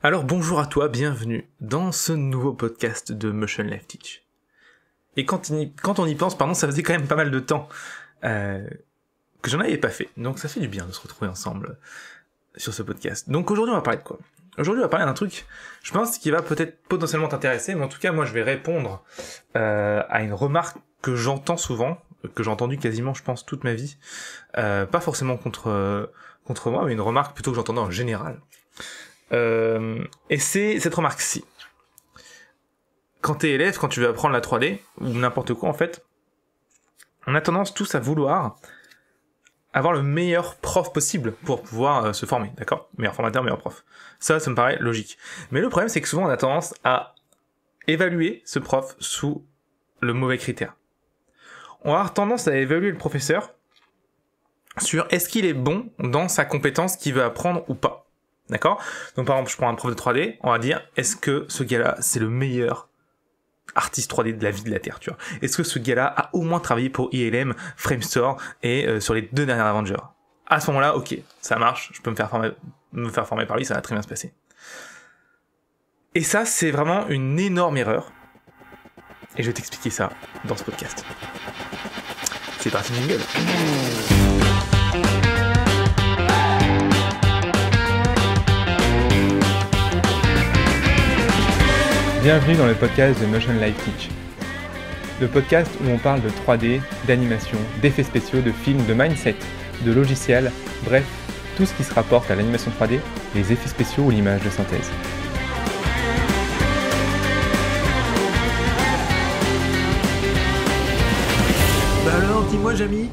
Alors bonjour à toi, bienvenue dans ce nouveau podcast de Motion Life Teach. Et quand, on y pense, pardon, ça faisait quand même pas mal de temps euh, que j'en avais pas fait. Donc ça fait du bien de se retrouver ensemble euh, sur ce podcast. Donc aujourd'hui, on va parler de quoi Aujourd'hui, on va parler d'un truc, je pense, qui va peut-être potentiellement t'intéresser, mais en tout cas, moi, je vais répondre euh, à une remarque que j'entends souvent, que j'ai entendue quasiment, je pense, toute ma vie. pas forcément contre, contre moi, mais une remarque plutôt que j'entendais en général. Euh, et c'est cette remarque-ci. Quand t'es élève, quand tu veux apprendre la 3D, ou n'importe quoi en fait, on a tendance tous à vouloir avoir le meilleur prof possible pour pouvoir euh, se former, d'accord Meilleur formateur, meilleur prof. Ça, ça me paraît logique. Mais le problème, c'est que souvent, on a tendance à évaluer ce prof sous le mauvais critère. On a tendance à évaluer le professeur sur est-ce qu'il est bon dans sa compétence qu'il veut apprendre ou pas. D'accord Donc par exemple, je prends un prof de 3D, on va dire, est-ce que ce gars-là, c'est le meilleur artiste 3D de la vie de la Terre, tu vois Est-ce que ce gars-là a au moins travaillé pour ILM, Framestore et euh, sur les deux dernières Avengers À ce moment-là, ok, ça marche, je peux me faire former, par lui, ça va très bien se passer. Et ça, c'est vraiment une énorme erreur. Et je vais t'expliquer ça dans ce podcast. C'est parti, jingle Bienvenue dans le podcast de Motion Life Teach. Le podcast où on parle de 3D, d'animation, d'effets spéciaux, de films, de mindset, de logiciels, bref, tout ce qui se rapporte à l'animation 3D, les effets spéciaux ou l'image de synthèse. Bah alors, dis-moi, Jamie,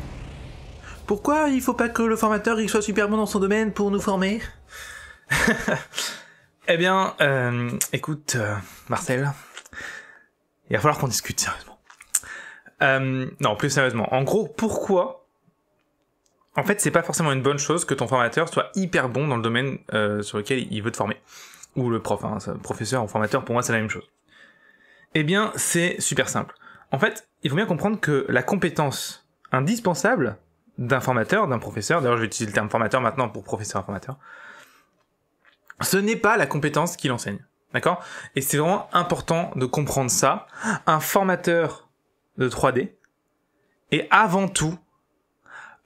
pourquoi il faut pas que le formateur il soit super bon dans son domaine pour nous former Eh bien, euh, écoute, euh, Marcel, il va falloir qu'on discute sérieusement. Euh, non, plus sérieusement. En gros, pourquoi En fait, c'est pas forcément une bonne chose que ton formateur soit hyper bon dans le domaine sur lequel il veut te former. Ou le prof, hein, professeur ou formateur, pour moi, c'est la même chose. Eh bien, c'est super simple. En fait, il faut bien comprendre que la compétence indispensable d'un formateur, d'un professeur, d'ailleurs, je vais utiliser le terme formateur maintenant pour professeur-formateur, informateur formateur ce n'est pas la compétence qu'il enseigne. D'accord Et c'est vraiment important de comprendre ça. Un formateur de 3D est avant tout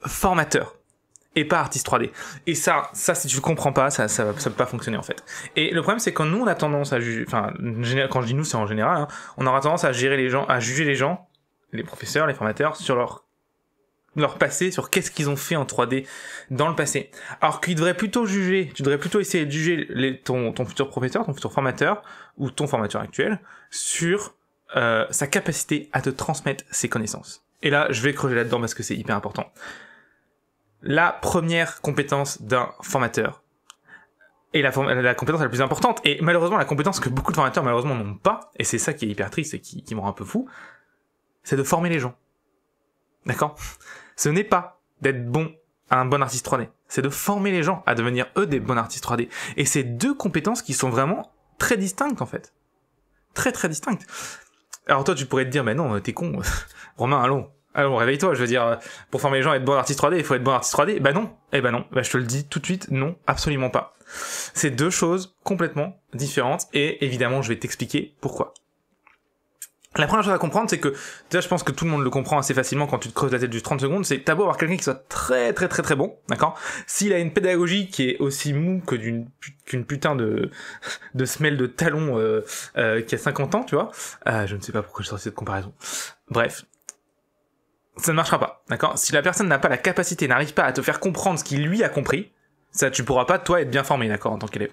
formateur et pas artiste 3D. Et ça, ça si tu le comprends pas, ça, ça, peut pas fonctionner en fait. Et le problème c'est que nous on a tendance à juger, enfin quand je dis nous c'est en général, hein, on aura tendance à gérer les gens, à juger les gens, les professeurs, les formateurs sur leur leur passé, sur qu'est-ce qu'ils ont fait en 3D dans le passé. Alors qu'ils devraient plutôt juger, tu devrais plutôt essayer de juger les, ton, ton, futur professeur, ton futur formateur, ou ton formateur actuel, sur euh, sa capacité à te transmettre ses connaissances. Et là, je vais creuser là-dedans parce que c'est hyper important. La première compétence d'un formateur, et la, la, compétence la plus importante, et malheureusement la compétence que beaucoup de formateurs malheureusement n'ont pas, et c'est ça qui est hyper triste et qui, qui me rend un peu fou, c'est de former les gens. D'accord ce n'est pas d'être bon à un bon artiste 3D, c'est de former les gens à devenir eux des bons artistes 3D. Et c'est deux compétences qui sont vraiment très distinctes en fait. Très très distinctes. Alors toi tu pourrais te dire mais non euh, t'es con Romain allons allons réveille-toi je veux dire euh, pour former les gens à être bons artistes 3D il faut être bon artiste 3D bah ben non eh ben non bah, je te le dis tout de suite non absolument pas c'est deux choses complètement différentes et évidemment je vais t'expliquer pourquoi la première chose à comprendre, c'est que, déjà, je pense que tout le monde le comprend assez facilement quand tu te creuses la tête du 30 secondes, c'est que t'as beau avoir quelqu'un qui soit très très très très bon, d'accord S'il a une pédagogie qui est aussi mou que d'une qu'une putain de, de semelle de talon euh, euh, qui a 50 ans, tu vois ah, Je ne sais pas pourquoi j'ai sorti cette comparaison. Bref. Ça ne marchera pas, d'accord Si la personne n'a pas la capacité, n'arrive pas à te faire comprendre ce qu'il lui a compris, ça, tu pourras pas, toi, être bien formé, d'accord, en tant qu'élève.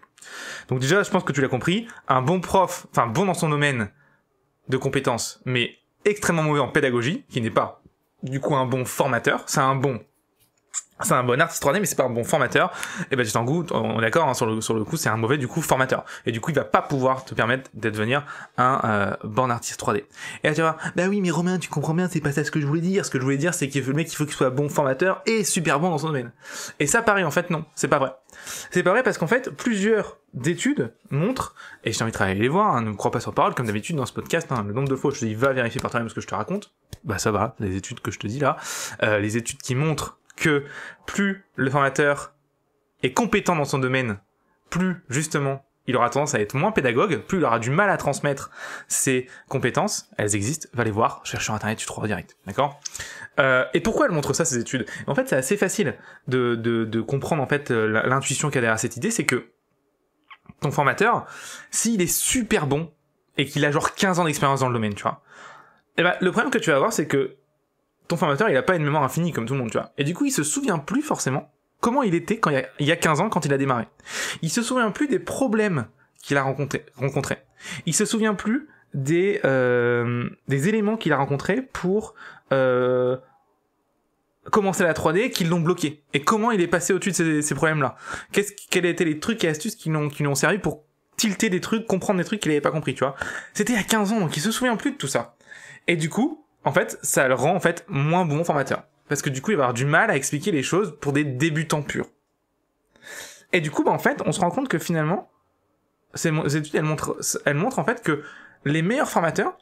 Donc déjà, je pense que tu l'as compris, un bon prof, enfin bon dans son domaine, de compétences, mais extrêmement mauvais en pédagogie, qui n'est pas du coup un bon formateur, c'est un bon c'est un bon artiste 3D mais c'est pas un bon formateur et ben goût. on est d'accord hein, sur le sur le coup c'est un mauvais du coup formateur et du coup il va pas pouvoir te permettre d'être devenir un euh, bon artiste 3D et là, tu vas bah oui mais Romain tu comprends bien c'est pas ça ce que je voulais dire ce que je voulais dire c'est que le mec il faut qu'il soit bon formateur et super bon dans son domaine et ça pareil en fait non c'est pas vrai c'est pas vrai parce qu'en fait plusieurs d'études montrent, et je t'inviterai à aller les voir, hein, ne crois pas sur parole, comme d'habitude dans ce podcast, hein, le nombre de fois je te dis va vérifier par toi-même ce que je te raconte, bah ça va, les études que je te dis là, euh, les études qui montrent que plus le formateur est compétent dans son domaine, plus justement il aura tendance à être moins pédagogue, plus il aura du mal à transmettre ses compétences. Elles existent, va les voir, cherche sur internet, tu trouveras direct, d'accord euh, Et pourquoi elle montre ça ces études En fait, c'est assez facile de, comprendre en fait euh, l'intuition qu'il y a derrière cette idée, c'est que ton formateur, s'il est super bon et qu'il a genre 15 ans d'expérience dans le domaine, tu vois, et eh ben le problème que tu vas avoir, c'est que ton formateur, il a pas une mémoire infinie comme tout le monde, tu vois. Et du coup, il se souvient plus forcément comment il était quand il y, a, 15 ans quand il a démarré. Il se souvient plus des problèmes qu'il a rencontrés. Rencontré. Il se souvient plus des, euh, des éléments qu'il a rencontrés pour euh, commencer la 3D qu'ils l'ont bloqué. Et comment il est passé au-dessus de ces, problèmes-là. Qu'est-ce, quels étaient les trucs et astuces qui l'ont, qui servi pour tilter des trucs, comprendre des trucs qu'il n'avait pas compris, tu vois. C'était il y a 15 ans, donc il se souvient plus de tout ça. Et du coup, en fait, ça le rend en fait moins bon formateur. Parce que du coup, il va avoir du mal à expliquer les choses pour des débutants purs. Et du coup, bah, en fait, on se rend compte que finalement, ces, études, elles montrent, elles montrent en fait que les meilleurs formateurs,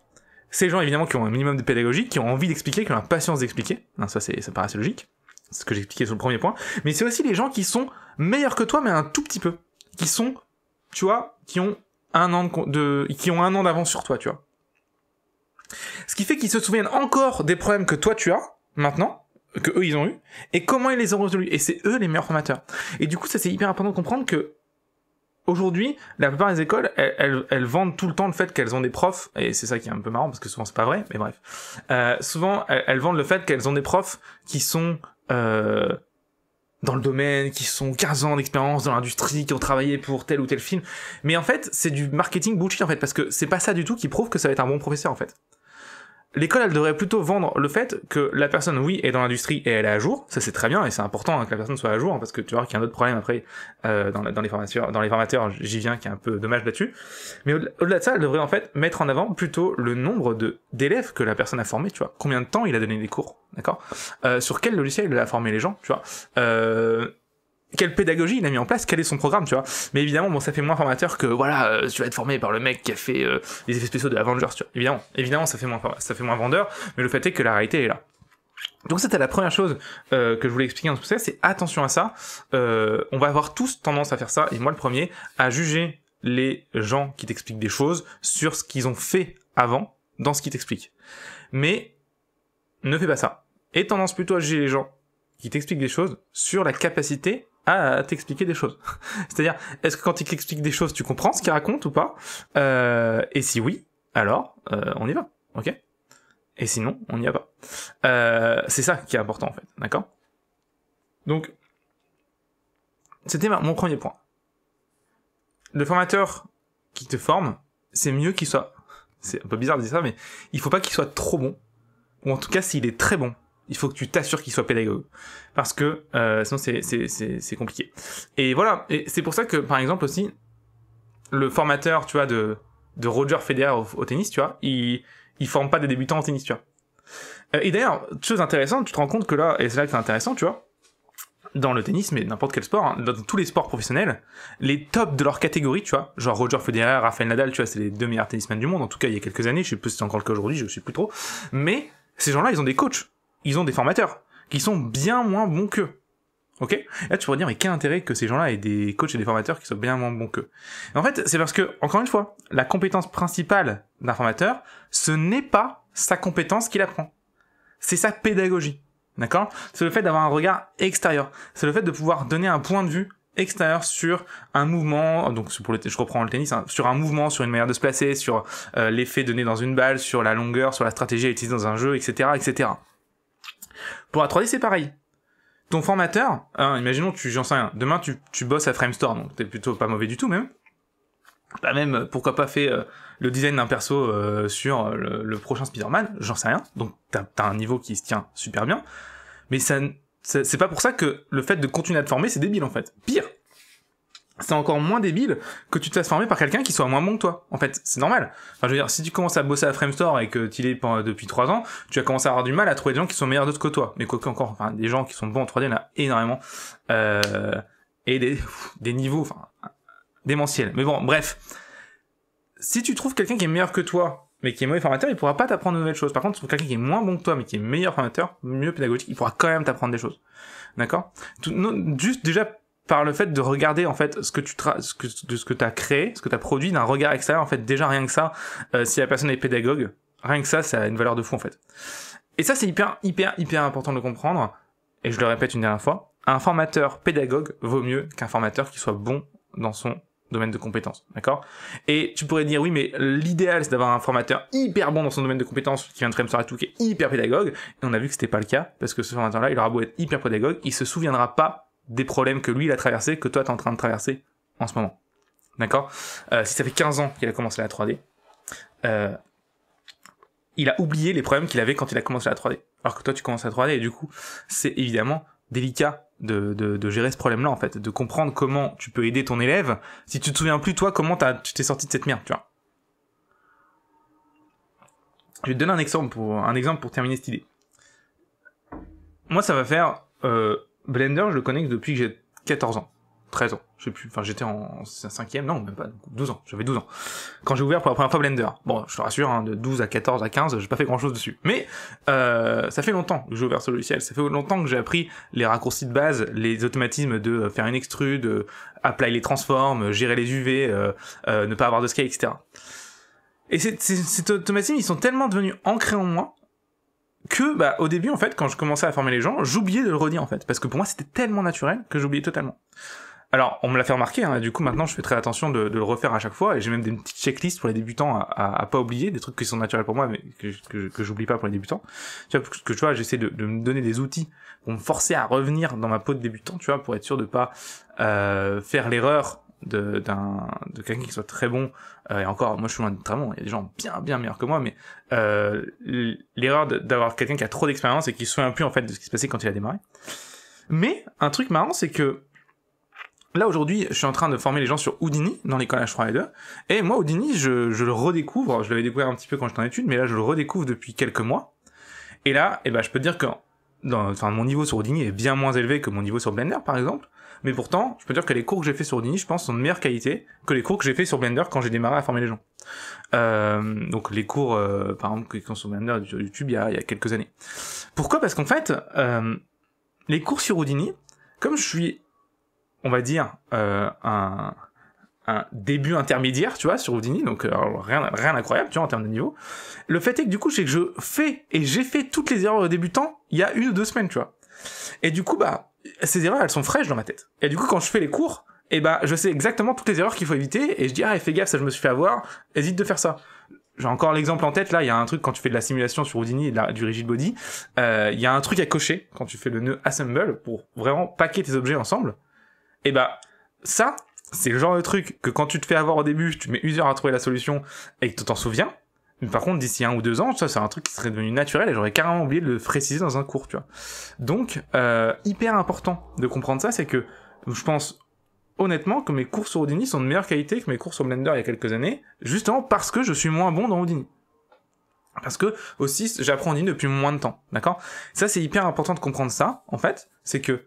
c'est les gens évidemment qui ont un minimum de pédagogie, qui ont envie d'expliquer, qui ont la patience d'expliquer, hein, ça, c'est, ça paraît assez logique, ce que j'expliquais sur le premier point, mais c'est aussi les gens qui sont meilleurs que toi, mais un tout petit peu, qui sont, tu vois, qui ont un an de, de qui ont un an d'avance sur toi, tu vois, ce qui fait qu'ils se souviennent encore des problèmes que toi tu as maintenant, que eux ils ont eu, et comment ils les ont résolus. Et c'est eux les meilleurs formateurs. Et du coup, ça c'est hyper important de comprendre que aujourd'hui, la plupart des écoles, elles, vendent tout le temps le fait qu'elles ont des profs, et c'est ça qui est un peu marrant parce que souvent c'est pas vrai, mais bref. Euh, souvent, elles, vendent le fait qu'elles ont des profs qui sont euh, dans le domaine, qui sont 15 ans d'expérience dans l'industrie, qui ont travaillé pour tel ou tel film. Mais en fait, c'est du marketing bullshit en fait, parce que c'est pas ça du tout qui prouve que ça va être un bon professeur en fait. L'école, elle devrait plutôt vendre le fait que la personne, oui, est dans l'industrie et elle est à jour. Ça, c'est très bien et c'est important hein, que la personne soit à jour hein, parce que tu vois qu'il y a un autre problème après euh, dans, les formateurs, dans les formateurs, j'y viens, qui est un peu dommage là-dessus. Mais au-delà de ça, elle devrait en fait mettre en avant plutôt le nombre de d'élèves que la personne a formé. Tu vois, combien de temps il a donné des cours, d'accord euh, Sur quel logiciel il a formé les gens, tu vois euh, quelle pédagogie il a mis en place, quel est son programme, tu vois. Mais évidemment, bon, ça fait moins formateur que voilà, euh, tu vas être formé par le mec qui a fait euh, les effets spéciaux de Avengers, tu vois. Évidemment, évidemment, ça fait moins ça fait moins vendeur, mais le fait est que la réalité est là. Donc c'était la première chose euh, que je voulais expliquer en tout ça, c'est attention à ça. on va avoir tous tendance à faire ça, et moi le premier, à juger les gens qui t'expliquent des choses sur ce qu'ils ont fait avant dans ce qu'ils t'expliquent. Mais ne fais pas ça. Et tendance plutôt à juger les gens qui t'expliquent des choses sur la capacité à t'expliquer des choses. C'est-à-dire, est-ce que quand il t'explique des choses, tu comprends ce qu'il raconte ou pas euh, Et si oui, alors euh, on y va, ok Et sinon, on n'y va pas. Euh, c'est ça qui est important en fait, d'accord Donc, c'était mon premier point. Le formateur qui te forme, c'est mieux qu'il soit. C'est un peu bizarre de dire ça, mais il faut pas qu'il soit trop bon. Ou en tout cas, s'il est très bon, il faut que tu t'assures qu'il soit pédagogue parce que euh, sinon c'est compliqué et voilà et c'est pour ça que par exemple aussi le formateur tu vois de de Roger Federer au, tennis tu vois il ne forme pas des débutants au tennis tu vois euh, et d'ailleurs chose intéressante tu te rends compte que là et c'est là que c'est intéressant tu vois dans le tennis mais n'importe quel sport hein, dans tous les sports professionnels les tops de leur catégorie tu vois genre Roger Federer Rafael Nadal tu vois c'est les deux meilleurs tennismen du monde en tout cas il y a quelques années je sais plus si c'est encore le cas aujourd'hui je sais plus trop mais ces gens-là ils ont des coachs ils ont des formateurs qui sont bien moins bons qu'eux. Ok Là, tu pourrais dire, mais quel intérêt que ces gens-là aient des coachs et des formateurs qui soient bien moins bons qu'eux En fait, c'est parce que, encore une fois, la compétence principale d'un formateur, ce n'est pas sa compétence qu'il apprend. C'est sa pédagogie. D'accord C'est le fait d'avoir un regard extérieur. C'est le fait de pouvoir donner un point de vue extérieur sur un mouvement, donc pour le je reprends le tennis, hein, sur un mouvement, sur une manière de se placer, sur euh, l'effet donné dans une balle, sur la longueur, sur la stratégie à dans un jeu, etc., etc. Pour la 3D, c'est pareil. Ton formateur, hein, imaginons, tu, j'en sais rien, demain tu, tu bosses à Framestore, donc t'es plutôt pas mauvais du tout même. Pas même, euh, pourquoi pas, fait euh, le design d'un perso euh, sur le, prochain Spider-Man, j'en sais rien, donc t'as as un niveau qui se tient super bien. Mais ça, c'est pas pour ça que le fait de continuer à te former, c'est débile en fait. Pire, c'est encore moins débile que tu te fasses former par quelqu'un qui soit moins bon que toi. En fait, c'est normal. Enfin, je veux dire, si tu commences à bosser à Framestore et que tu l'es es depuis trois ans, tu vas commencer à avoir du mal à trouver des gens qui sont meilleurs d'autres que toi. Mais quoi qu'encore, enfin, des gens qui sont bons en 3D, il y en a énormément. Euh, et des, niveaux, enfin, démentiels. Mais bon, bref. Si tu trouves quelqu'un qui est meilleur que toi, mais qui est mauvais formateur, il pourra pas t'apprendre de nouvelles choses. Par contre, si tu trouves quelqu'un qui est moins bon que toi, mais qui est meilleur formateur, mieux pédagogique, il pourra quand même t'apprendre des choses. D'accord? Juste déjà par le fait de regarder en fait ce que tu ce que, ce que tu créé, ce que produit d'un regard extérieur en fait déjà rien que ça, euh, si la personne est pédagogue, rien que ça, ça a une valeur de fou en fait. Et ça c'est hyper hyper hyper important de le comprendre. Et je le répète une dernière fois, un formateur pédagogue vaut mieux qu'un formateur qui soit bon dans son domaine de compétences, d'accord Et tu pourrais dire oui, mais l'idéal c'est d'avoir un formateur hyper bon dans son domaine de compétences qui viendrait me sortir tout, qui est hyper pédagogue. Et on a vu que c'était pas le cas parce que ce formateur-là, il aura beau être hyper pédagogue, il se souviendra pas des problèmes que lui il a traversé, que toi t'es en train de traverser en ce moment. D'accord euh, Si ça fait 15 ans qu'il a commencé la 3D, euh, il a oublié les problèmes qu'il avait quand il a commencé la 3D. Alors que toi tu commences la 3D et du coup c'est évidemment délicat de, de, gérer ce problème-là en fait, de comprendre comment tu peux aider ton élève si tu te souviens plus toi comment as, tu t'es sorti de cette merde, tu vois. Je vais te donner un exemple pour, un exemple pour terminer cette idée. Moi ça va faire euh, Blender, je le connais depuis que j'ai 14 ans. 13 ans, je plus, enfin j'étais en cinquième, non même pas, 12 ans, j'avais 12 ans. Quand j'ai ouvert pour la première fois Blender, bon je te rassure, hein, de 12 à 14 à 15, j'ai pas fait grand chose dessus. Mais euh, ça fait longtemps que j'ai ouvert ce logiciel, ça fait longtemps que j'ai appris les raccourcis de base, les automatismes de euh, faire une extrude, euh, apply les transforms, gérer les UV, ne pas avoir de scale, etc. Et ces, ces automatismes, ils sont tellement devenus ancrés en moi que bah, au début en fait quand je commençais à former les gens j'oubliais de le redire en fait parce que pour moi c'était tellement naturel que j'oubliais totalement alors on me l'a fait remarquer hein, du coup maintenant je fais très attention de, le refaire à chaque fois et j'ai même des petites checklists pour les débutants à, à, pas oublier des trucs qui sont naturels pour moi mais que, que, que j'oublie pas pour les débutants tu vois que, que tu vois j'essaie de, me donner des outils pour me forcer à revenir dans ma peau de débutant tu vois pour être sûr de pas euh, faire l'erreur de d'un de quelqu'un qui soit très bon euh, et encore moi je suis loin de très bon il y a des gens bien bien meilleurs que moi mais euh, l'erreur d'avoir quelqu'un qui a trop d'expérience et qui se souvient plus en fait de ce qui se passait quand il a démarré mais un truc marrant c'est que Là aujourd'hui, je suis en train de former les gens sur Houdini dans les h 3 et 2. Et moi, Houdini, je, le redécouvre. Je l'avais découvert un petit peu quand j'étais en études, mais là, je le redécouvre depuis quelques mois. Et là, eh ben, je peux dire que enfin, mon niveau sur Houdini est bien moins élevé que mon niveau sur Blender, par exemple. Mais pourtant, je peux dire que les cours que j'ai fait sur Houdini, je pense, sont de meilleure qualité que les cours que j'ai fait sur Blender quand j'ai démarré à former les gens. Euh, donc les cours, euh, par exemple, qui sont sur Blender sur YouTube il y, a, il y a quelques années. Pourquoi Parce qu'en fait, euh, les cours sur Houdini, comme je suis, on va dire, euh, un, un début intermédiaire, tu vois, sur Houdini, donc euh, rien, rien d'incroyable, tu vois, en termes de niveau. Le fait est que du coup, c'est que je fais et j'ai fait toutes les erreurs de débutant il y a une ou deux semaines, tu vois. Et du coup, bah, ces erreurs, elles sont fraîches dans ma tête. Et du coup, quand je fais les cours, eh ben, je sais exactement toutes les erreurs qu'il faut éviter, et je dis, ah, fais gaffe, ça, je me suis fait avoir, hésite de faire ça. J'ai encore l'exemple en tête, là, il y a un truc quand tu fais de la simulation sur Houdini et du rigid body, euh, il y a un truc à cocher quand tu fais le nœud assemble pour vraiment paquer tes objets ensemble. Et eh ben, ça, c'est le genre de truc que quand tu te fais avoir au début, tu mets une à trouver la solution et que tu t'en souviens, par contre, d'ici un ou deux ans, ça, c'est un truc qui serait devenu naturel et j'aurais carrément oublié de le préciser dans un cours, tu vois. Donc, euh, hyper important de comprendre ça, c'est que je pense honnêtement que mes cours sur Houdini sont de meilleure qualité que mes cours sur Blender il y a quelques années, justement parce que je suis moins bon dans Houdini. Parce que aussi, j'apprends Houdini depuis moins de temps, d'accord Ça, c'est hyper important de comprendre ça, en fait, c'est que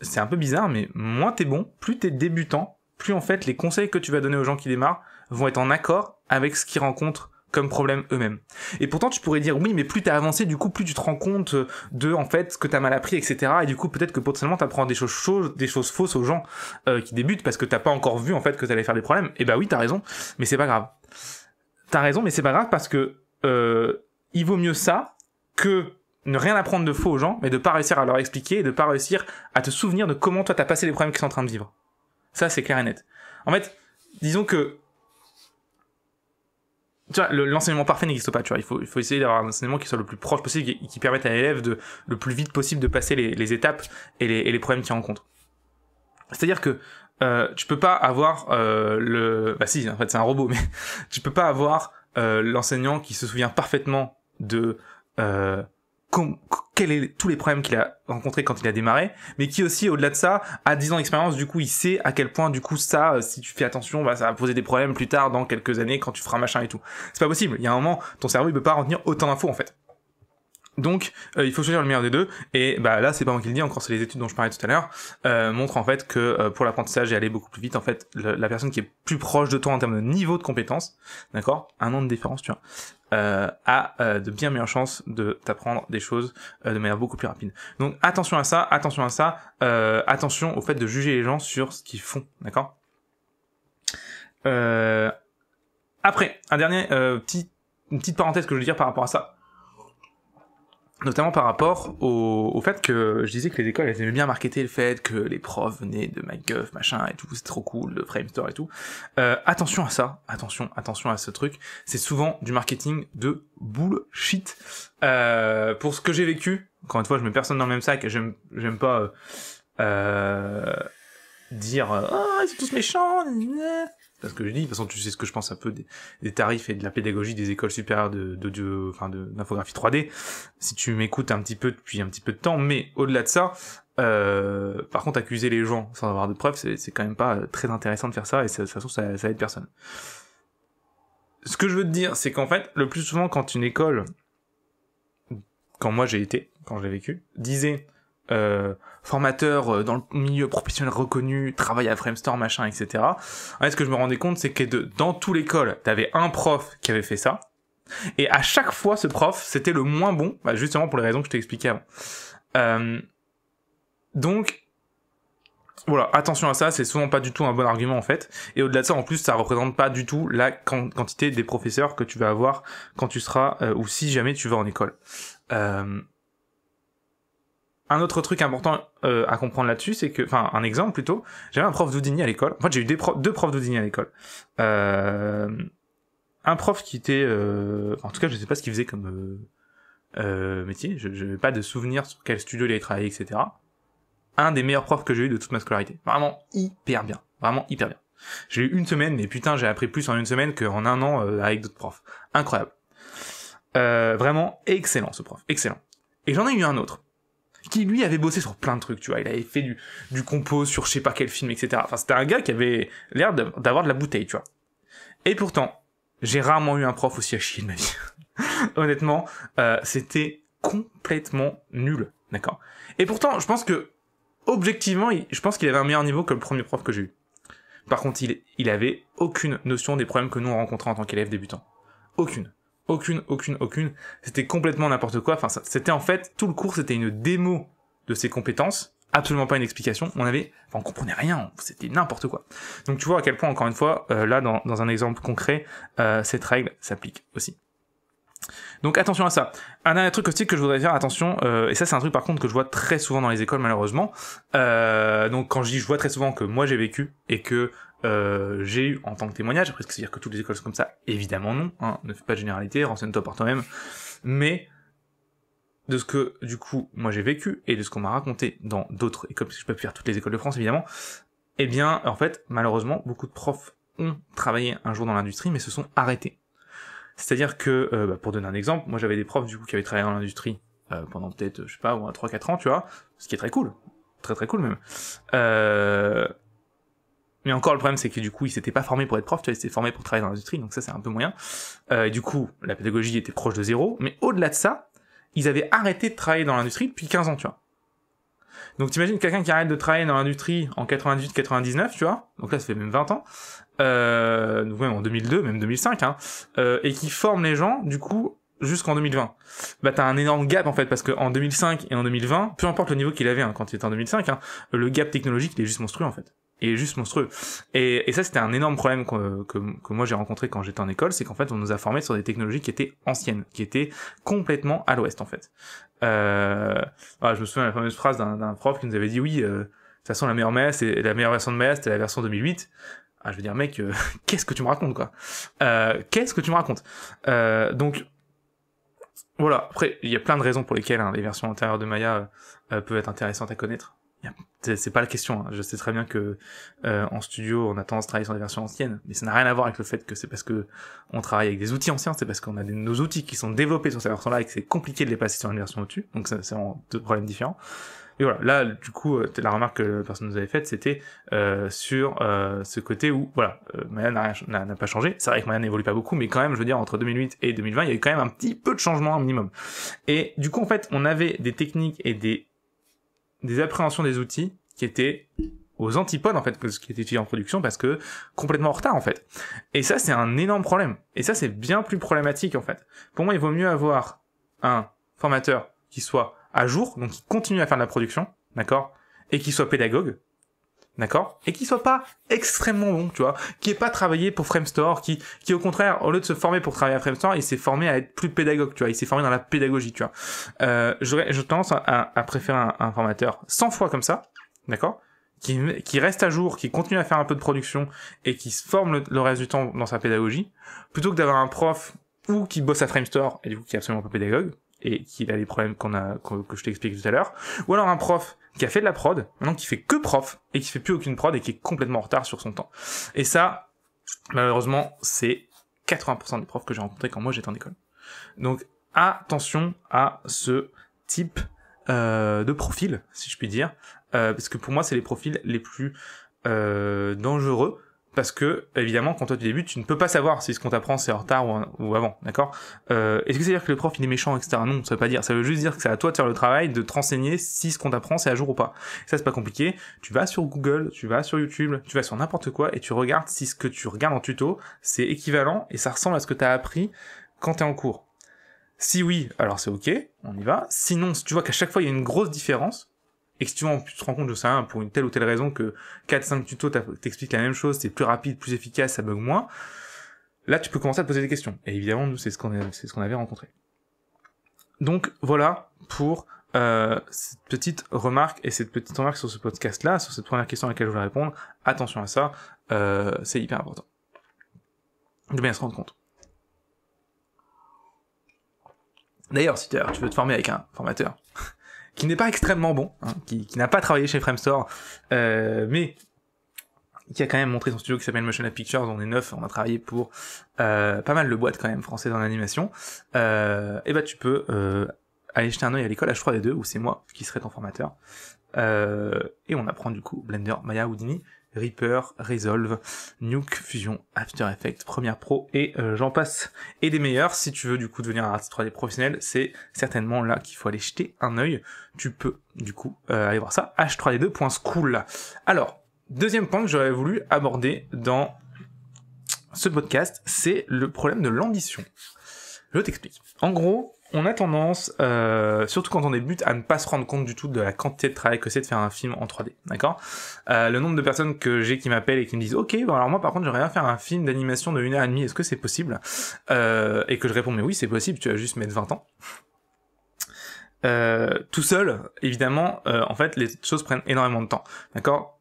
c'est un peu bizarre, mais moins t'es bon, plus t'es débutant, plus en fait les conseils que tu vas donner aux gens qui démarrent vont être en accord avec ce qu'ils rencontrent comme problème eux-mêmes. Et pourtant, tu pourrais dire oui, mais plus t'as avancé, du coup, plus tu te rends compte de en fait ce que t'as mal appris, etc. Et du coup, peut-être que potentiellement, t'apprends des choses des choses fausses aux gens euh, qui débutent parce que t'as pas encore vu en fait que t'allais faire des problèmes. Et eh bah ben oui, t'as raison, mais c'est pas grave. T'as raison, mais c'est pas grave parce que euh, il vaut mieux ça que ne rien apprendre de faux aux gens, mais de pas réussir à leur expliquer et de pas réussir à te souvenir de comment toi t'as passé les problèmes qu'ils sont en train de vivre. Ça, c'est clair et net. En fait, disons que tu vois, l'enseignement parfait n'existe pas, tu vois. Il faut, il faut essayer d'avoir un enseignement qui soit le plus proche possible qui, permette à l'élève de, le plus vite possible de passer les, étapes et les, et les problèmes qu'il rencontre. C'est-à-dire que, euh, tu peux pas avoir euh, le bah si en fait c'est un robot mais tu peux pas avoir euh, l'enseignant qui se souvient parfaitement de euh, quels est tous les problèmes qu'il a rencontrés quand il a démarré, mais qui aussi, au-delà de ça, a 10 ans d'expérience, du coup, il sait à quel point, du coup, ça, euh, si tu fais attention, bah, ça va poser des problèmes plus tard, dans quelques années, quand tu feras machin et tout. C'est pas possible. Il y a un moment, ton cerveau, il peut pas retenir autant d'infos, en fait. Donc, euh, il faut choisir le meilleur des deux. Et bah, là, c'est pas moi qui le dis, encore c'est les études dont je parlais tout à l'heure, euh, montrent en fait que euh, pour l'apprentissage et aller beaucoup plus vite, en fait, la personne qui est plus proche de toi en termes de niveau de compétence, d'accord, un an de différence, tu vois, euh, a de bien meilleures chances de t'apprendre des choses de manière beaucoup plus rapide. Donc, attention à ça, attention à ça, attention au fait de juger les gens sur ce qu'ils font, d'accord Après, un dernier petit, une petite parenthèse que je veux dire par rapport à ça notamment par rapport au, fait que je disais que les écoles elles aimaient bien marketer le fait que les profs venaient de MacGuff machin et tout c'est trop cool le Framestore et tout euh, attention à ça attention attention à ce truc c'est souvent du marketing de bullshit euh, pour ce que j'ai vécu encore une fois je mets personne dans le même sac j'aime j'aime pas euh, dire euh, ah ils sont tous méchants parce que je dis de toute façon tu sais ce que je pense un peu des, tarifs et de la pédagogie des écoles supérieures de d'audio enfin de d'infographie 3D si tu m'écoutes un petit peu depuis un petit peu de temps mais au-delà de ça euh, par contre accuser les gens sans avoir de preuves c'est c'est quand même pas très intéressant de faire ça et ça, de toute façon ça ça aide personne ce que je veux te dire c'est qu'en fait le plus souvent quand une école quand moi j'ai été quand j'ai vécu disait euh, formateur euh, dans le milieu professionnel reconnu, travaille à Framestore, machin, etc. fait, ce que je me rendais compte, c'est que dans toute l'école, t'avais un prof qui avait fait ça, et à chaque fois, ce prof, c'était le moins bon, bah, justement pour les raisons que je t'ai expliquées avant. Euh, donc, voilà, attention à ça, c'est souvent pas du tout un bon argument en fait. Et au-delà de ça, en plus, ça représente pas du tout la quantité des professeurs que tu vas avoir quand tu seras ou si jamais tu vas en école. Euh, un autre truc important euh, à comprendre là-dessus, c'est que, enfin, un exemple plutôt, j'avais un prof d'oudini à l'école. En fait, j'ai eu deux profs d'oudini à l'école. Euh, un prof qui était, euh, en tout cas, je ne sais pas ce qu'il faisait comme métier. Je n'ai pas de souvenir sur quel studio il avait travaillé, etc. Un des meilleurs profs que j'ai eu de toute ma scolarité. Vraiment hyper bien. Vraiment hyper bien. J'ai eu une semaine, mais putain, j'ai appris plus en une semaine qu'en un an avec d'autres profs. Incroyable. vraiment excellent ce prof, excellent. Et j'en ai eu un autre qui lui avait bossé sur plein de trucs, tu vois. Il avait fait du, du compos sur je sais pas quel film, etc. Enfin, c'était un gars qui avait l'air d'avoir de la bouteille, tu vois. Et pourtant, j'ai rarement eu un prof aussi à chier de ma vie. Honnêtement, euh, c'était complètement nul, d'accord. Et pourtant, je pense que objectivement, je pense qu'il avait un meilleur niveau que le premier prof que j'ai eu. Par contre, il, il avait aucune notion des problèmes que nous on en tant qu'élèves débutants. Aucune aucune, aucune, aucune. C'était complètement n'importe quoi. Enfin, c'était en fait, tout le cours, c'était une démo de ses compétences. Absolument pas une explication. On avait, enfin, on comprenait rien. C'était n'importe quoi. Donc, tu vois à quel point, encore une fois, euh, là, dans, un exemple concret, euh, cette règle s'applique aussi. Donc attention à ça. Un dernier truc aussi que je voudrais faire attention, euh, et ça c'est un truc par contre que je vois très souvent dans les écoles malheureusement. donc quand je dis je vois très souvent que moi j'ai vécu et que euh, j'ai eu en tant que témoignage, après cest dire que toutes les écoles sont comme ça, évidemment non, hein, ne fais pas de généralité, renseigne-toi par toi-même, mais de ce que du coup moi j'ai vécu et de ce qu'on m'a raconté dans d'autres écoles, parce que je peux faire toutes les écoles de France évidemment, eh bien en fait malheureusement beaucoup de profs ont travaillé un jour dans l'industrie mais se sont arrêtés. C'est-à-dire que, euh, bah, pour donner un exemple, moi j'avais des profs du coup qui avaient travaillé dans l'industrie euh, pendant peut-être, je sais pas, 3-4 ans, tu vois, ce qui est très cool, très très cool même. Euh, mais encore, le problème, c'est que du coup, il s'étaient pas formés pour être prof, tu vois, il s'était formé pour travailler dans l'industrie, donc ça, c'est un peu moyen. Euh, et du coup, la pédagogie était proche de zéro, mais au-delà de ça, ils avaient arrêté de travailler dans l'industrie depuis 15 ans, tu vois. Donc t'imagines quelqu'un qui arrête de travailler dans l'industrie en 98-99, tu vois, donc là, ça fait même 20 ans, euh, même en 2002, même 2005, hein, euh, et qui forme les gens, du coup, jusqu'en 2020. Bah t'as un énorme gap en fait parce que en 2005 et en 2020, peu importe le niveau qu'il avait hein, quand il était en 2005, hein, le gap technologique il est juste monstrueux en fait et juste monstrueux. Et, et ça, c'était un énorme problème que, que, que moi j'ai rencontré quand j'étais en école, c'est qu'en fait, on nous a formés sur des technologies qui étaient anciennes, qui étaient complètement à l'ouest, en fait. Euh, voilà, ah, je me souviens de la fameuse phrase d'un prof qui nous avait dit, oui, euh, de toute façon, la meilleure Maya, et la meilleure version de Maya, c'était la version 2008. Ah, je veux dire, mec, euh, qu'est-ce que tu me racontes, quoi euh, Qu'est-ce que tu me racontes euh, Donc, voilà, après, il y a plein de raisons pour lesquelles hein, les versions antérieures de Maya peuvent être intéressantes à connaître c'est pas la question. Hein. Je sais très bien que euh, en studio, on a tendance à travailler sur des versions anciennes, mais ça n'a rien à voir avec le fait que c'est parce que on travaille avec des outils anciens, c'est parce qu'on a nos outils qui sont développés sur ces versions-là et que c'est compliqué de les passer sur une version au-dessus. Donc c'est deux problèmes différents. Et voilà, là, du coup, euh, la remarque que la personne nous avait faite, c'était euh, sur euh, ce côté où, voilà, euh, Maya n'a pas changé. C'est vrai que Maya n'évolue pas beaucoup, mais quand même, je veux dire, entre 2008 et 2020, il y a eu quand même un petit peu de changement, un minimum. Et du coup, en fait, on avait des techniques et des des appréhensions des outils qui étaient aux antipodes en fait de ce qui était en production parce que complètement en retard en fait. Et ça c'est un énorme problème. Et ça c'est bien plus problématique en fait. Pour moi il vaut mieux avoir un formateur qui soit à jour, donc qui continue à faire de la production, d'accord, et qui soit pédagogue, d'accord Et qui soit pas extrêmement bon, tu vois, qui est pas travaillé pour Framestore, qui qui au contraire, au lieu de se former pour travailler à Framestore, il s'est formé à être plus pédagogue, tu vois, il s'est formé dans la pédagogie, tu vois. Euh, j'aurais tendance à, à préférer un, formateur 100 fois comme ça, d'accord qui, qui reste à jour, qui continue à faire un peu de production et qui se forme le, le reste du temps dans sa pédagogie, plutôt que d'avoir un prof ou qui bosse à Framestore et du coup qui est absolument pas pédagogue, et qu'il a les problèmes qu'on a, que je t'explique tout à l'heure. Ou alors un prof qui a fait de la prod, maintenant qui fait que prof, et qui fait plus aucune prod, et qui est complètement en retard sur son temps. Et ça, malheureusement, c'est 80% des profs que j'ai rencontrés quand moi j'étais en école. Donc, attention à ce type euh, de profil, si je puis dire, euh, parce que pour moi, c'est les profils les plus euh, dangereux, parce que évidemment quand toi tu débutes tu ne peux pas savoir si ce qu'on t'apprend c'est en retard ou, avant d'accord euh, est-ce que ça veut dire que le prof il est méchant etc non ça veut pas dire ça veut juste dire que c'est à toi de faire le travail de te renseigner si ce qu'on t'apprend c'est à jour ou pas ça c'est pas compliqué tu vas sur Google tu vas sur YouTube tu vas sur n'importe quoi et tu regardes si ce que tu regardes en tuto c'est équivalent et ça ressemble à ce que tu as appris quand tu es en cours si oui alors c'est ok on y va sinon si tu vois qu'à chaque fois il y a une grosse différence et que si tu, te rends compte de ça, pour une telle ou telle raison que 4-5 tutos t'expliquent la même chose, c'est plus rapide, plus efficace, ça bug moins, là tu peux commencer à te poser des questions. Et évidemment, nous, c'est ce qu'on ce qu'on avait rencontré. Donc voilà pour euh, cette petite remarque et cette petite remarque sur ce podcast-là, sur cette première question à laquelle je voulais répondre. Attention à ça, euh, c'est hyper important. De bien se rendre compte. D'ailleurs, si tu veux te former avec un formateur, qui n'est pas extrêmement bon, hein, qui, n'a pas travaillé chez Framestore, euh, mais qui a quand même montré son studio qui s'appelle Motion Pictures, on est neuf, on a travaillé pour euh, pas mal de boîtes quand même françaises en animation, euh, et bah tu peux euh, aller jeter un oeil à l'école H3D2, où c'est moi qui serai ton formateur, euh, et on apprend du coup Blender, Maya, Houdini, Reaper, Resolve, Nuke, Fusion, After Effects, Premiere Pro et euh, j'en passe. Et des meilleurs, si tu veux du coup devenir un artiste 3D professionnel, c'est certainement là qu'il faut aller jeter un œil. Tu peux du coup euh, aller voir ça, h3d2.school. Alors, deuxième point que j'aurais voulu aborder dans ce podcast, c'est le problème de l'ambition. Je t'explique. En gros, on a tendance, euh, surtout quand on débute, à ne pas se rendre compte du tout de la quantité de travail que c'est de faire un film en 3D, d'accord euh, Le nombre de personnes que j'ai qui m'appellent et qui me disent « Ok, alors moi par contre j'aimerais bien faire un film d'animation de 1h30, est-ce que c'est possible euh, Et que je réponds « Mais oui, c'est possible, tu vas juste mettre 20 ans. » tout seul, évidemment, en fait, les choses prennent énormément de temps, d'accord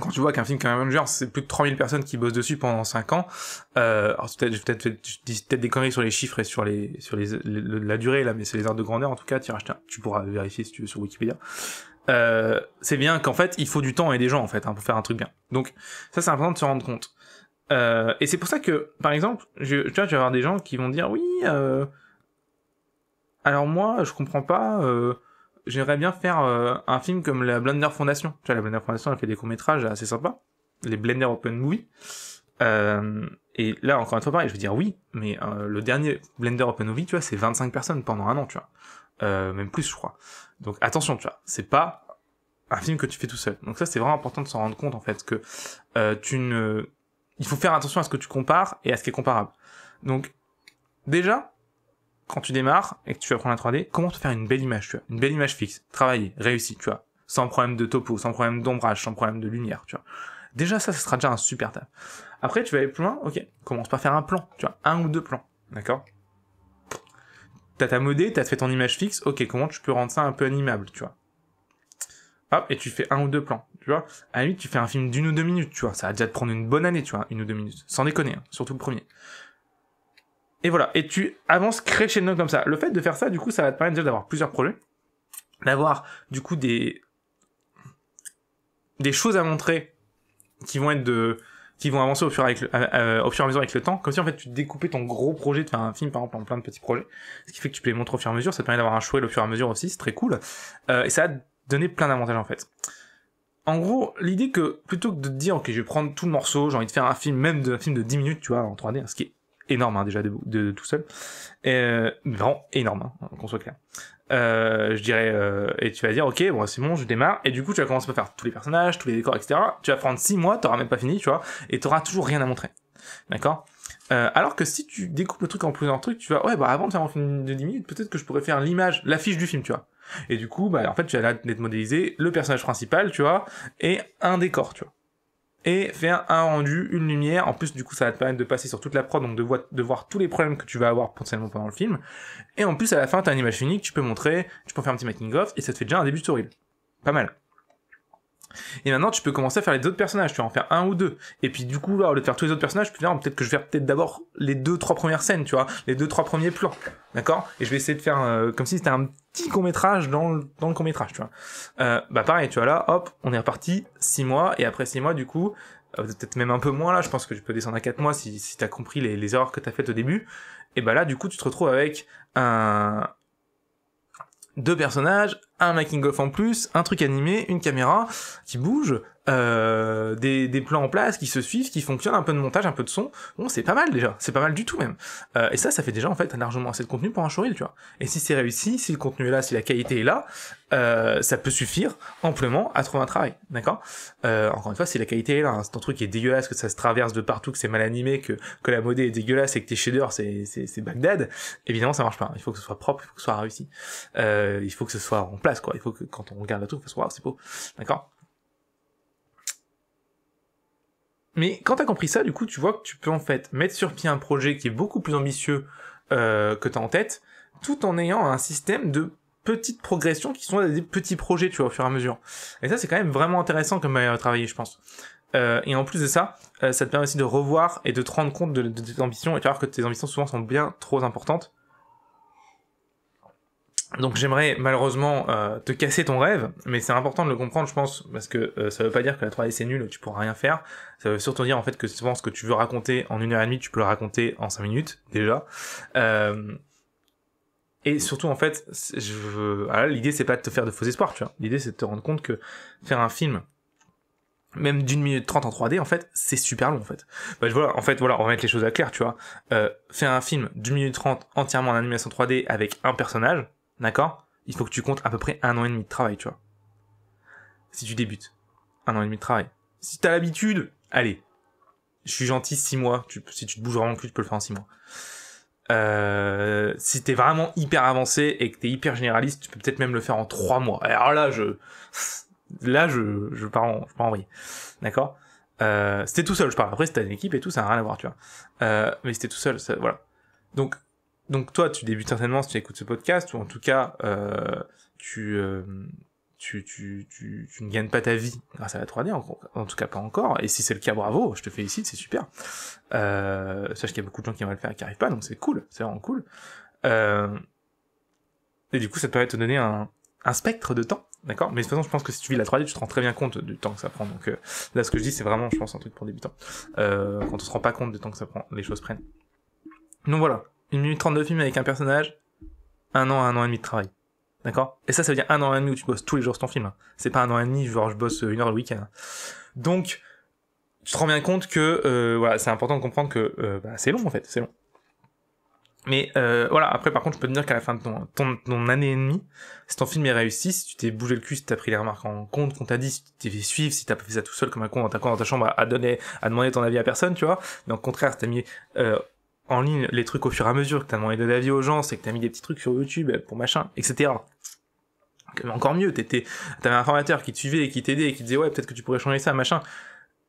quand tu vois qu'un film comme Avengers, c'est plus de 3000 personnes qui bossent dessus pendant 5 ans, euh, alors peut-être, peut-être, dis peut-être des conneries sur les chiffres et sur les, sur les, la durée, là, mais c'est les arts de grandeur, en tout cas, tu, tu pourras vérifier si tu veux sur Wikipédia. Euh, c'est bien qu'en fait, il faut du temps et des gens, en fait, hein, pour faire un truc bien. Donc, ça, c'est important de se rendre compte. Euh, et c'est pour ça que, par exemple, je, tu vois, tu vas avoir des gens qui vont dire, oui, euh, alors moi, je comprends pas, euh, j'aimerais bien faire euh, un film comme la Blender Foundation. Tu vois, la Blender Foundation, elle fait des courts-métrages assez sympas. Les Blender Open Movie. Euh, et là, encore une fois, pareil, je veux dire oui, mais euh, le dernier Blender Open Movie, tu vois, c'est 25 personnes pendant un an, tu vois. Euh, même plus, je crois. Donc attention, tu vois, c'est pas un film que tu fais tout seul. Donc ça, c'est vraiment important de s'en rendre compte, en fait, que tu ne... Il faut faire attention à ce que tu compares et à ce qui est comparable. Donc, déjà, quand tu démarres et que tu vas prendre la 3D, comment te faire une belle image, tu vois, une belle image fixe, travailler, réussie, tu vois, sans problème de topo, sans problème d'ombrage, sans problème de lumière, tu vois. Déjà ça, ce sera déjà un super taf. Après, tu vas aller plus loin, ok, commence par faire un plan, tu vois, un ou deux plans, d'accord T'as ta modée, t'as fait ton image fixe, ok, comment tu peux rendre ça un peu animable, tu vois Hop, et tu fais un ou deux plans, tu vois À la tu fais un film d'une ou deux minutes, tu vois, ça va déjà te prendre une bonne année, tu vois, une ou deux minutes, sans déconner, hein, surtout le premier. Et voilà, et tu avances crescendo comme ça. Le fait de faire ça, du coup, ça va te permettre déjà d'avoir plusieurs projets, d'avoir du coup des des choses à montrer qui vont être de qui vont avancer au fur, au fur et à mesure avec le temps, comme si en fait tu découpais ton gros projet de faire un film par exemple en plein de petits projets, ce qui fait que tu peux les montrer au fur et à mesure, ça te permet d'avoir un et au fur et à mesure aussi, c'est très cool, euh, et ça a donné plein d'avantages en fait. En gros, l'idée que plutôt que de te dire ok je vais prendre tout le morceau, j'ai envie de faire un film, même de, un film de 10 minutes, tu vois, en 3D, hein, ce qui est énorme hein, déjà de, tout seul. Et, euh, vraiment énorme, hein, qu'on soit clair. Euh, je dirais, euh, et tu vas dire, ok, bon, c'est bon, je démarre, et du coup, tu vas commencer à faire tous les personnages, tous les décors, etc. Tu vas prendre 6 mois, t'auras même pas fini, tu vois, et t'auras toujours rien à montrer. D'accord euh, Alors que si tu découpes le truc en plusieurs trucs, tu vas, ouais, bah avant de faire un film de 10 minutes, peut-être que je pourrais faire l'image, l'affiche du film, tu vois. Et du coup, bah en fait, tu vas là d'être modélisé le personnage principal, tu vois, et un décor, tu vois et faire un rendu, une lumière. En plus, du coup, ça va te permettre de passer sur toute la prod, donc de, voir, voir tous les problèmes que tu vas avoir potentiellement pendant le film. Et en plus, à la fin, t'as une image unique, tu peux montrer, tu peux faire un petit making-of, et ça te fait déjà un début de Pas mal. Et maintenant, tu peux commencer à faire les autres personnages. Tu vas en faire un ou deux. Et puis, du coup, là, au lieu de faire tous les autres personnages, dire peut-être que je vais faire peut-être d'abord les deux, trois premières scènes, tu vois, les deux, trois premiers plans. D'accord Et je vais essayer de faire euh, comme si c'était un petit court-métrage dans le, dans le court-métrage, tu vois. Euh, bah, pareil, tu vois, là, hop, on est reparti six mois. Et après six mois, du coup, euh, peut-être même un peu moins, là, je pense que tu peux descendre à quatre mois si, si t'as compris les, les erreurs que t'as faites au début. Et bah là, du coup, tu te retrouves avec un, deux personnages, un making of en plus, un truc animé, une caméra qui bouge, euh, des, des, plans en place qui se suivent, qui fonctionnent, un peu de montage, un peu de son. Bon, c'est pas mal déjà, c'est pas mal du tout même. Euh, et ça, ça fait déjà en fait un largement assez de contenu pour un showreel, tu vois. Et si c'est réussi, si le contenu est là, si la qualité est là, euh, ça peut suffire amplement à trouver un travail, d'accord euh, Encore une fois, si la qualité est là, si ton hein, truc est dégueulasse, que ça se traverse de partout, que c'est mal animé, que, que la modée est dégueulasse et que tes shaders c'est Bagdad, évidemment ça marche pas. Il faut que ce soit propre, il faut que ce soit réussi, euh, il faut que ce soit en place quoi. Il faut que quand on regarde le truc, on c'est beau. D'accord Mais quand tu as compris ça, du coup, tu vois que tu peux en fait mettre sur pied un projet qui est beaucoup plus ambitieux euh, que t'as en tête, tout en ayant un système de petites progressions qui sont des petits projets, tu vois, au fur et à mesure. Et ça, c'est quand même vraiment intéressant comme manière euh, de travailler, je pense. Euh, et en plus de ça, euh, ça te permet aussi de revoir et de te rendre compte de, tes ambitions et vas voir que tes ambitions souvent sont bien trop importantes donc j'aimerais malheureusement euh, te casser ton rêve, mais c'est important de le comprendre, je pense, parce que ça euh, ça veut pas dire que la 3D c'est nul, tu pourras rien faire. Ça veut surtout dire en fait que souvent ce que tu veux raconter en une heure et demie, tu peux le raconter en cinq minutes déjà. Euh, et surtout, en fait, je... Ah l'idée, c'est pas de te faire de faux espoirs, tu vois. L'idée, c'est de te rendre compte que faire un film, même d'une minute trente en 3D, en fait, c'est super long, en fait. Bah, vois, en fait, voilà, on va mettre les choses à clair, tu vois. Euh, faire un film d'une minute trente entièrement en animation 3D avec un personnage, D'accord Il faut que tu comptes à peu près un an et demi de travail, tu vois. Si tu débutes, un an et demi de travail. Si t'as l'habitude, allez. Je suis gentil, six mois. Tu, si tu te bouges vraiment le cul, tu peux le faire en six mois. Euh, si t'es vraiment hyper avancé et que t'es hyper généraliste, tu peux peut-être même le faire en trois mois. Alors là, je, là, je, je pars en, je D'accord? Euh, c'était tout seul, je parle. Après, c'était une équipe et tout, ça n'a rien à voir, tu vois. Euh, mais c'était tout seul, voilà. Donc, donc toi, tu débutes certainement si tu écoutes ce podcast, ou en tout cas, euh, euh, tu, tu, tu, tu, ne gagnes pas ta vie grâce à la 3D, en, tout cas pas encore. Et si c'est le cas, bravo, je te félicite, c'est super. Euh, sache qu'il y a beaucoup de gens qui aimeraient le faire et qui n'arrivent pas, donc c'est cool, c'est vraiment cool. Euh, et du coup, ça te permet de te donner un, un spectre de temps, d'accord Mais de toute façon, je pense que si tu vis la 3D, tu te rends très bien compte du temps que ça prend. Donc là, ce que je dis, c'est vraiment, je pense, un truc pour débutants. quand on se rend pas compte du temps que ça prend, les choses prennent. Donc voilà, une minute trente de film avec un personnage, un an à un an et demi de travail. D'accord Et ça, ça veut dire un an et demi où tu bosses tous les jours sur ton film. C'est pas un an et demi, genre je bosse une heure le week-end. Donc, tu te rends bien compte que euh, voilà, c'est important de comprendre que euh, bah, c'est long en fait, c'est long. Mais euh, voilà, après par contre, je peux te dire qu'à la fin de ton, année et demie, si ton film est réussi, si tu t'es bougé le cul, si t'as pris les remarques en compte, qu'on t'a dit, si tu t'es fait suivre, si t'as pas fait ça tout seul comme un con dans ta, ta chambre à, donner, à demander ton avis à personne, tu vois, mais au contraire, si t'as mis en ligne les trucs au fur et à mesure, que t'as demandé de vie aux gens, c'est que t'as mis des petits trucs sur YouTube euh, pour machin, etc. Encore mieux, tu t'avais un formateur qui te suivait et qui t'aidait et qui te disait ouais peut-être que tu pourrais changer ça, machin.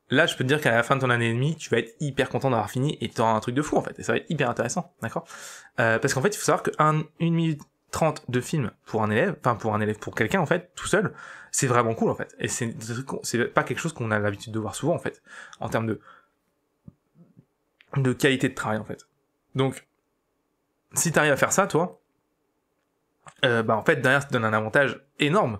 Là, je peux te dire qu'à la fin de ton année et demie, tu vas être hyper content d'avoir fini et t'auras un truc de fou en fait. Et ça va être hyper intéressant, d'accord euh, Parce qu'en fait, il faut savoir que 1 minute 30 de film pour un élève, enfin pour un élève, pour quelqu'un en fait, tout seul, c'est vraiment cool en fait. Et c'est, c'est pas quelque chose qu'on a l'habitude de voir souvent en fait, en termes de de qualité de travail en fait. Donc, si t'arrives à faire ça, toi, euh, bah en fait, derrière, ça te donne un avantage énorme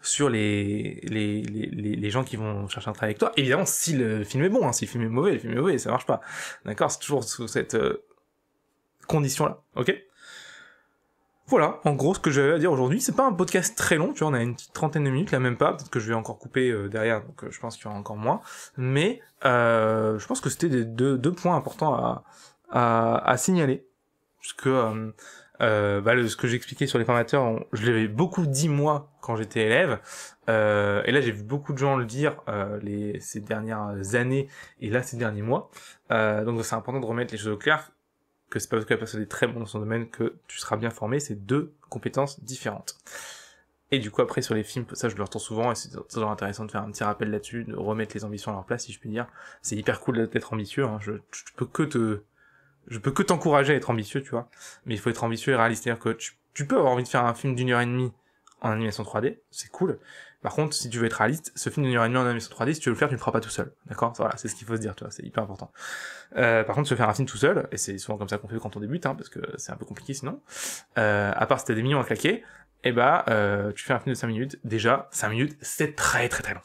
sur les, les, les, les, gens qui vont chercher un travail avec toi. Évidemment, si le film est bon, hein, si le film est mauvais, le film est mauvais, ça marche pas. D'accord C'est toujours sous cette euh, condition-là. Ok voilà, en gros, ce que j'avais à dire aujourd'hui, c'est pas un podcast très long, tu vois, on a une petite trentaine de minutes, là même pas, peut-être que je vais encore couper euh, derrière, donc je pense qu'il y aura encore moins, mais je pense que c'était deux points importants à, à, à signaler. Parce que euh, euh bah, ce que j'expliquais sur les formateurs, je l'avais beaucoup dit moi quand j'étais élève, euh, et là j'ai vu beaucoup de gens le dire euh, les, ces dernières années et là ces derniers mois. Euh, donc c'est important de remettre les choses au clair que c'est pas parce que la personne est très bonne dans son domaine que tu seras bien formé, c'est deux compétences différentes. Et du coup après sur les films, ça je le retourne souvent et c'est toujours intéressant de faire un petit rappel là-dessus, de remettre les ambitions à leur place si je puis dire. C'est hyper cool d'être ambitieux, hein, je, je peux que te je peux que t'encourager à être ambitieux, tu vois. Mais il faut être ambitieux et réaliste. C'est-à-dire que tu, peux avoir envie de faire un film d'une heure et demie en animation 3D, c'est cool. Par contre, si tu veux être réaliste, ce film d'une heure et demie en animation 3D, si tu veux le faire, tu ne le feras pas tout seul. D'accord Voilà, c'est ce qu'il faut se dire, tu vois, c'est hyper important. Euh, par contre, se faire un film tout seul, et c'est souvent comme ça qu'on fait quand on débute, hein, parce que c'est un peu compliqué sinon, euh, à part si t'as des millions à claquer, eh bah euh, tu fais un film de 5 minutes. Déjà, 5 minutes, c'est très très très long.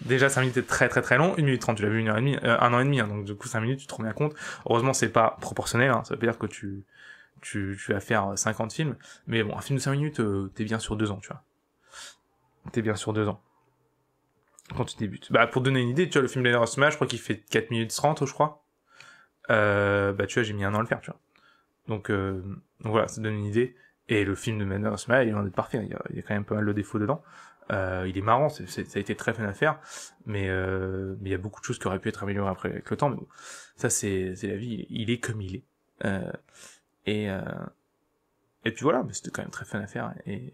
Déjà, 5 minutes, c'est très très très long. 1 minute 30, tu l'as vu une heure euh, un an et demi. Hein, donc, du coup, 5 minutes, tu te rends bien compte. Heureusement, c'est pas proportionnel. Hein, ça veut pas dire que tu, tu, tu vas faire 50 euh, films. Mais bon, un film de 5 minutes, euh, t'es bien sur 2 ans, tu vois. T'es bien sur 2 ans. Quand tu débutes. Bah, pour donner une idée, tu vois, le film de Smash, je crois qu'il fait 4 minutes 30, je crois. Euh, bah, tu vois, j'ai mis un an à le faire, tu vois. Donc, donc voilà, ça donne une idée. Et le film de Manor Smile, il est parfait. Il y, a, il y, a, quand même pas mal de défauts dedans. Euh, il est marrant, ça a été très fun à faire, mais euh, mais il y a beaucoup de choses qui auraient pu être améliorées après avec le temps. Mais bon, ça c'est la vie. Il est comme il est. Euh, et euh, et puis voilà, mais c'était quand même très fun à faire. Et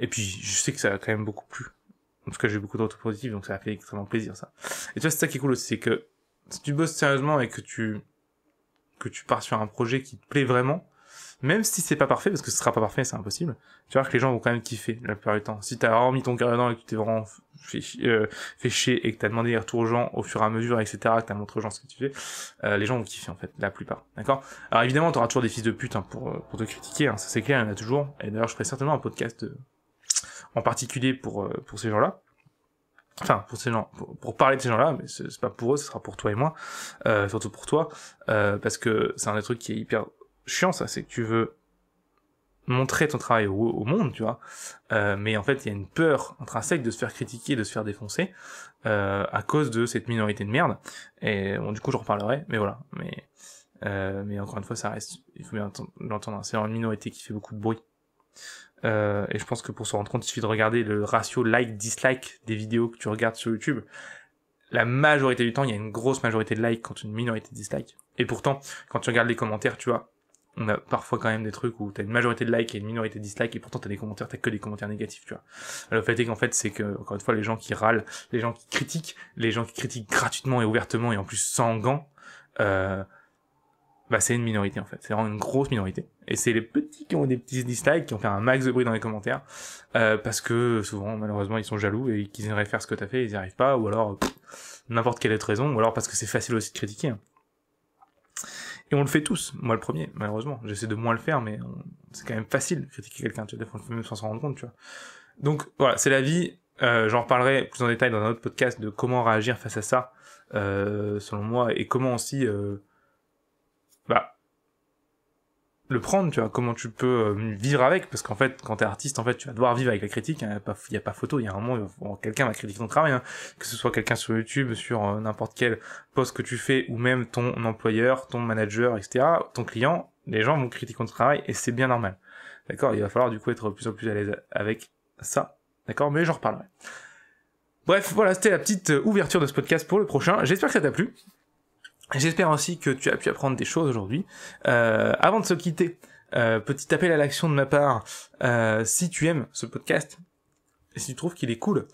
et puis je sais que ça a quand même beaucoup plu. En tout cas, j'ai beaucoup de retours positifs, donc ça a fait extrêmement plaisir ça. Et tu vois, c'est ça qui est cool aussi, c'est que si tu bosses sérieusement et que tu que tu pars sur un projet qui te plaît vraiment, même si c'est pas parfait, parce que ce sera pas parfait, c'est impossible, tu vas que les gens vont quand même kiffer la plupart du temps. Si t'as mis ton cœur dedans et que tu t'es vraiment euh, fait, chier et que t'as demandé des retours aux gens au fur et à mesure, etc., que t'as montré aux gens ce que tu fais, euh, les gens vont kiffer en fait, la plupart. D'accord Alors évidemment, auras toujours des fils de pute hein, pour, euh, pour te critiquer, hein, ça c'est clair, il y en a toujours. Et d'ailleurs, je ferai certainement un podcast en particulier pour, pour ces gens-là enfin pour ces gens pour, parler de ces gens-là mais c'est pas pour eux ce sera pour toi et moi euh, surtout pour toi euh, parce que c'est un des trucs qui est hyper chiant ça, c'est que tu veux montrer ton travail au, monde, tu vois. Euh, mais en fait, il y a une peur intrinsèque de se faire critiquer, de se faire défoncer euh, à cause de cette minorité de merde. Et bon, du coup, j'en reparlerai, mais voilà. Mais, euh, mais encore une fois, ça reste, il faut bien l'entendre, hein, c'est une minorité qui fait beaucoup de bruit. Euh, et je pense que pour se rendre compte, il suffit de regarder le ratio like-dislike des vidéos que tu regardes sur YouTube. La majorité du temps, il y a une grosse majorité de likes quand une minorité de dislike. Et pourtant, quand tu regardes les commentaires, tu vois, on a parfois quand même des trucs où t'as une majorité de likes et une minorité de dislikes et pourtant t'as des commentaires, t'as que des commentaires négatifs, tu vois. Le fait est qu'en fait, c'est que, encore une fois, les gens qui râlent, les gens qui critiquent, les gens qui critiquent gratuitement et ouvertement et en plus sans gants, euh, bah c'est une minorité en fait. C'est vraiment une grosse minorité. Et c'est les petits qui ont des petits dislikes, qui ont fait un max de bruit dans les commentaires, euh, parce que souvent, malheureusement, ils sont jaloux et qu'ils aimeraient faire ce que t'as fait, ils n'y arrivent pas, ou alors, n'importe quelle autre raison, ou alors parce que c'est facile aussi de critiquer. Hein. Et on le fait tous, moi le premier, malheureusement. J'essaie de moins le faire, mais c'est quand même facile de critiquer quelqu'un, tu vois, des fois le fait même sans s'en rendre compte, tu vois. Donc voilà, c'est la vie. Euh, j'en reparlerai plus en détail dans un autre podcast de comment réagir face à ça, euh, selon moi, et comment aussi euh, le prendre, tu vois, comment tu peux euh, vivre avec, parce qu'en fait, quand t'es artiste, en fait, tu vas devoir vivre avec la critique, il hein, n'y a, pas, a pas photo, il y a un moment, où quelqu'un va critiquer ton travail, hein. que ce soit quelqu'un sur YouTube, sur euh, n'importe quel post que tu fais, ou même ton employeur, ton manager, etc., ton client, les gens vont critiquer ton travail, et c'est bien normal. D'accord Il va falloir du coup être de plus en plus à l'aise avec ça, d'accord Mais j'en reparlerai. Bref, voilà, c'était la petite euh, ouverture de ce podcast pour le prochain. J'espère que ça t'a plu. J'espère aussi que tu as pu apprendre des choses aujourd'hui. Euh, avant de se quitter, euh, petit appel à l'action de ma part. Euh, si tu aimes ce podcast, et si tu trouves qu'il est cool,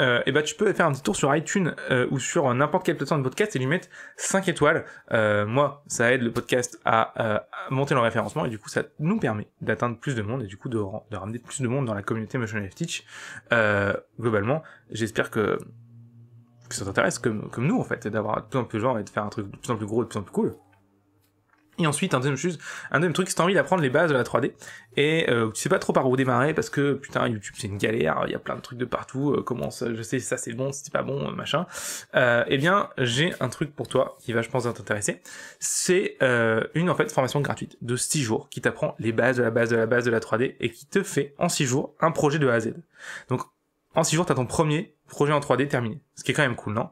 euh, et eh ben tu peux faire un petit tour sur iTunes ou sur n'importe quel plateforme de podcast et lui mettre 5 étoiles. moi, ça aide le podcast à, monter le référencement et du coup ça nous permet d'atteindre plus de monde et du coup de, ramener plus de monde dans la communauté Motion Life Teach. globalement, j'espère que ça ça comme, comme nous en fait, d'avoir tout un peu plus genre et de faire un truc de plus en plus gros et de plus en plus cool. Et ensuite, un deuxième, chose, un deuxième truc, si t'as envie d'apprendre les bases de la 3D, et euh, tu sais pas trop par où démarrer, parce que putain, YouTube c'est une galère, il y a plein de trucs de partout, euh, comment ça, je sais ça c'est bon, c'est pas bon, euh, machin. Euh, eh bien, j'ai un truc pour toi qui va, je pense, t'intéresser. C'est une, en fait, formation gratuite de 6 jours qui t'apprend les bases de la base de la base de la 3D, et qui te fait, en 6 jours, un projet de A à Z. Donc, en 6 jours, t'as ton premier projet en 3D terminé. Ce qui est quand même cool, non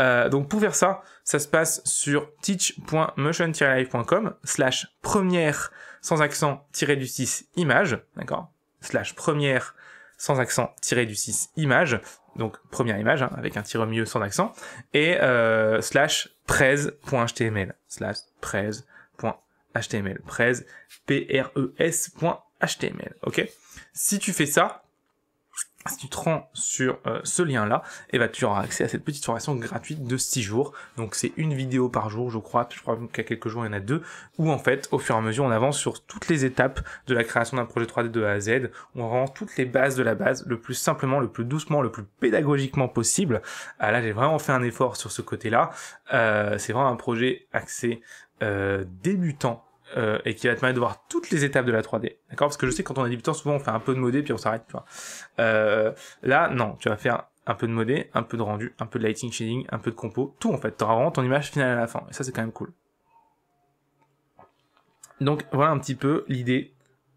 euh, Donc pour faire ça, ça se passe sur teach.motion-live.com slash première sans accent tiré du 6 image, d'accord Slash première sans accent tiré du 6 image, donc première image hein, avec un tir au milieu sans accent, et euh, slash prez.html, slash prez.html, prez, p r e ok Si tu fais ça, si tu te rends sur euh, ce lien-là, et eh ben, tu auras accès à cette petite formation gratuite de 6 jours. Donc c'est une vidéo par jour, je crois, je crois qu'il y a quelques jours il y en a deux, où en fait, au fur et à mesure, on avance sur toutes les étapes de la création d'un projet 3D de A à Z. On rend toutes les bases de la base le plus simplement, le plus doucement, le plus pédagogiquement possible. Ah, là, j'ai vraiment fait un effort sur ce côté-là. Euh, c'est vraiment un projet axé euh, débutant euh, et qui va te permettre de voir toutes les étapes de la 3D. D'accord Parce que je sais quand on est débutant, souvent on fait un peu de modé puis on s'arrête. Tu vois. Euh, là, non, tu vas faire un peu de modé, un peu de rendu, un peu de lighting, shading, un peu de compo, tout en fait. Tu auras vraiment ton image finale à la fin. Et ça, c'est quand même cool. Donc voilà un petit peu l'idée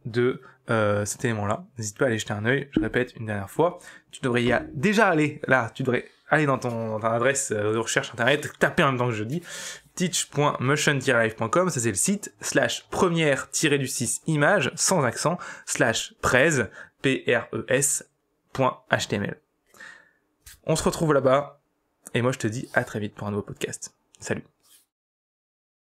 de euh, cet élément-là. N'hésite pas à aller jeter un œil, je répète une dernière fois. Tu devrais y a... déjà aller là, tu devrais allez dans ton, adresse de euh, recherche internet, tapez en même temps que je dis, teachmotion ça c'est le site, slash première-du-6 image, sans accent, slash 13 p r e .html. On se retrouve là-bas, et moi je te dis à très vite pour un nouveau podcast. Salut